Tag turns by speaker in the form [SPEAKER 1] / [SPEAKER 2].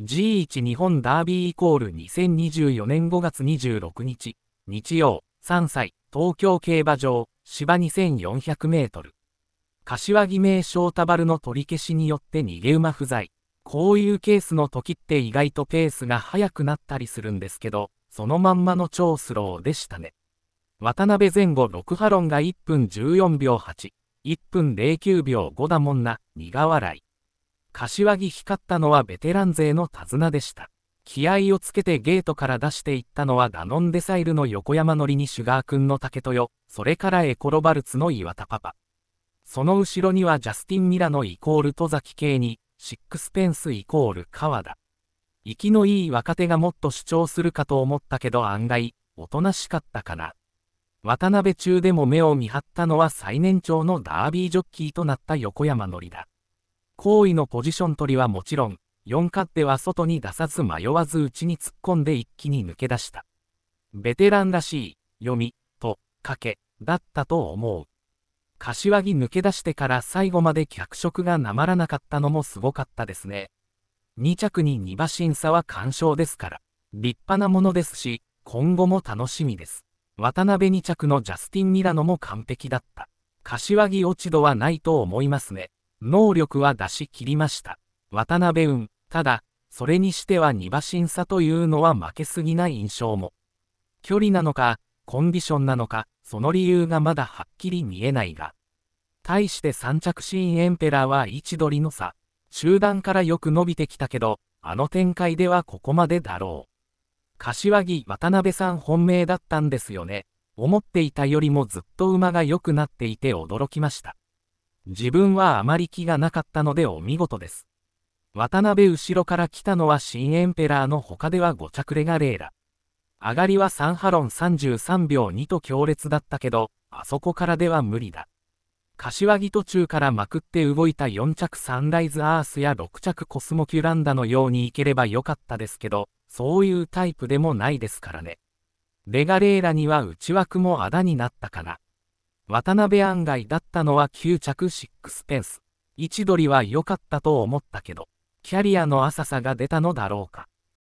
[SPEAKER 1] G1 日本ダービーイコール2024年5月26日、日曜、3歳、東京競馬場、芝2400メートル。柏木名称タバルの取り消しによって逃げ馬不在。こういうケースの時って意外とペースが速くなったりするんですけど、そのまんまの超スローでしたね。渡辺前後6波論が1分14秒8、1分09秒5だもんな、苦笑い。柏木光ったのはベテラン勢の手綱でした。気合をつけてゲートから出していったのはダノンデサイルの横山乗りにシュガー君の竹豊、それからエコロバルツの岩田パパ。その後ろにはジャスティン・ミラノイコール戸崎圭に、シックスペンスイコール川田。生きのいい若手がもっと主張するかと思ったけど案外、おとなしかったかな。渡辺中でも目を見張ったのは最年長のダービージョッキーとなった横山のりだ。好意のポジション取りはもちろん、4勝手は外に出さず迷わず内に突っ込んで一気に抜け出した。ベテランらしい、読み、と、かけ、だったと思う。柏木抜け出してから最後まで脚色がなまらなかったのもすごかったですね。2着に2馬審査は完勝ですから、立派なものですし、今後も楽しみです。渡辺2着のジャスティン・ミラノも完璧だった。柏木落ち度はないと思いますね。能力は出し切りました。渡辺運、ただ、それにしては二馬身差というのは負けすぎない印象も。距離なのか、コンディションなのか、その理由がまだはっきり見えないが。対して3着シーンエンペラーは位置取りの差。集団からよく伸びてきたけど、あの展開ではここまでだろう。柏木渡辺さん本命だったんですよね。思っていたよりもずっと馬が良くなっていて驚きました。自分はあまり気がなかったのでお見事です。渡辺後ろから来たのは新エンペラーの他では5着レガレーラ。上がりは3ハロン33秒2と強烈だったけど、あそこからでは無理だ。柏木途中からまくって動いた4着サンライズアースや6着コスモキュランダのようにいければよかったですけど、そういうタイプでもないですからね。レガレーラには内枠もあだになったかな。渡辺案外だったのは9着シックスペンス。位置取りは良かったと思ったけど、キャリアの浅さが出たのだろうか。